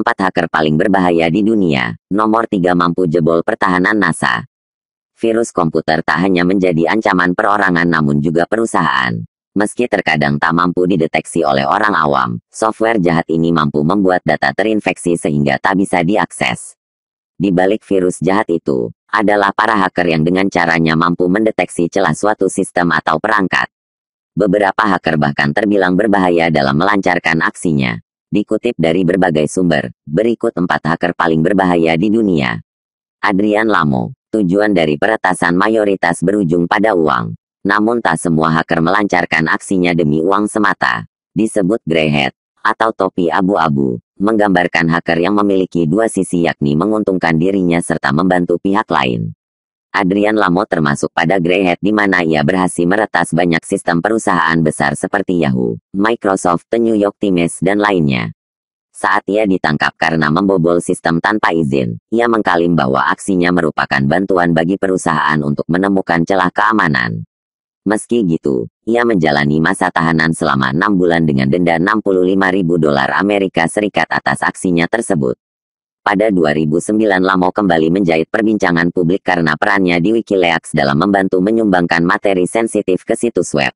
empat hacker paling berbahaya di dunia, nomor tiga mampu jebol pertahanan NASA. Virus komputer tak hanya menjadi ancaman perorangan namun juga perusahaan. Meski terkadang tak mampu dideteksi oleh orang awam, software jahat ini mampu membuat data terinfeksi sehingga tak bisa diakses. Di balik virus jahat itu, adalah para hacker yang dengan caranya mampu mendeteksi celah suatu sistem atau perangkat. Beberapa hacker bahkan terbilang berbahaya dalam melancarkan aksinya. Dikutip dari berbagai sumber, berikut empat hacker paling berbahaya di dunia. Adrian Lamo, tujuan dari peretasan mayoritas berujung pada uang. Namun tak semua hacker melancarkan aksinya demi uang semata. Disebut grey hat, atau topi abu-abu, menggambarkan hacker yang memiliki dua sisi yakni menguntungkan dirinya serta membantu pihak lain. Adrian Lamo termasuk pada grey hat di mana ia berhasil meretas banyak sistem perusahaan besar seperti Yahoo, Microsoft, The New York Times, dan lainnya. Saat ia ditangkap karena membobol sistem tanpa izin, ia mengklaim bahwa aksinya merupakan bantuan bagi perusahaan untuk menemukan celah keamanan. Meski gitu, ia menjalani masa tahanan selama enam bulan dengan denda 65 ribu dolar Amerika Serikat atas aksinya tersebut. Pada 2009 Lamo kembali menjahit perbincangan publik karena perannya di Wikileaks dalam membantu menyumbangkan materi sensitif ke situs web.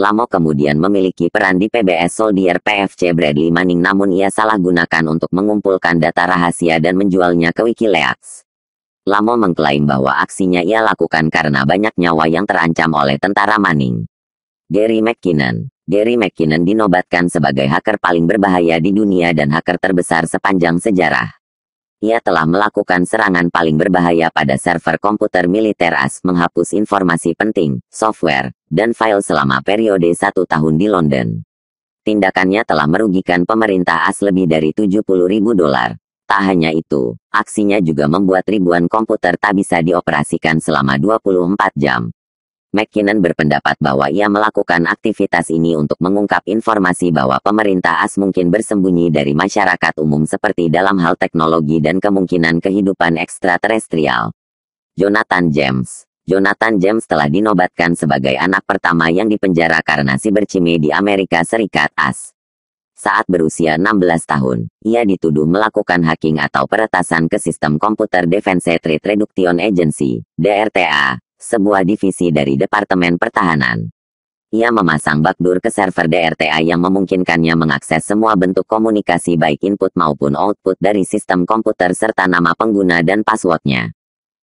Lamo kemudian memiliki peran di PBS Soldier PFC Bradley Manning namun ia salah gunakan untuk mengumpulkan data rahasia dan menjualnya ke Wikileaks. Lamo mengklaim bahwa aksinya ia lakukan karena banyak nyawa yang terancam oleh tentara Manning. Gary McKinnon Gary McKinnon dinobatkan sebagai hacker paling berbahaya di dunia dan hacker terbesar sepanjang sejarah. Ia telah melakukan serangan paling berbahaya pada server komputer militer AS menghapus informasi penting, software, dan file selama periode satu tahun di London. Tindakannya telah merugikan pemerintah AS lebih dari 70 ribu dolar. Tak hanya itu, aksinya juga membuat ribuan komputer tak bisa dioperasikan selama 24 jam, McKinnon berpendapat bahwa ia melakukan aktivitas ini untuk mengungkap informasi bahwa pemerintah AS mungkin bersembunyi dari masyarakat umum seperti dalam hal teknologi dan kemungkinan kehidupan ekstraterestrial. Jonathan James Jonathan James telah dinobatkan sebagai anak pertama yang dipenjara karena sibercime di Amerika Serikat AS. Saat berusia 16 tahun, ia dituduh melakukan hacking atau peretasan ke sistem komputer Defense Threat Reduction Agency, DRTA, sebuah divisi dari Departemen Pertahanan. Ia memasang backdoor ke server DRTA yang memungkinkannya mengakses semua bentuk komunikasi baik input maupun output dari sistem komputer serta nama pengguna dan passwordnya.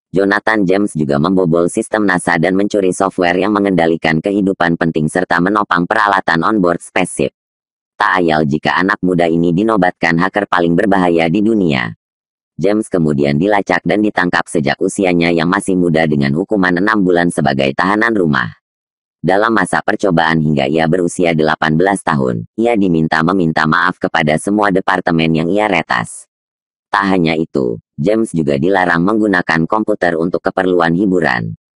Jonathan James juga membobol sistem NASA dan mencuri software yang mengendalikan kehidupan penting serta menopang peralatan onboard spaceship. Tak ayal jika anak muda ini dinobatkan hacker paling berbahaya di dunia. James kemudian dilacak dan ditangkap sejak usianya yang masih muda dengan hukuman enam bulan sebagai tahanan rumah. Dalam masa percobaan hingga ia berusia 18 tahun, ia diminta meminta maaf kepada semua departemen yang ia retas. Tak hanya itu, James juga dilarang menggunakan komputer untuk keperluan hiburan.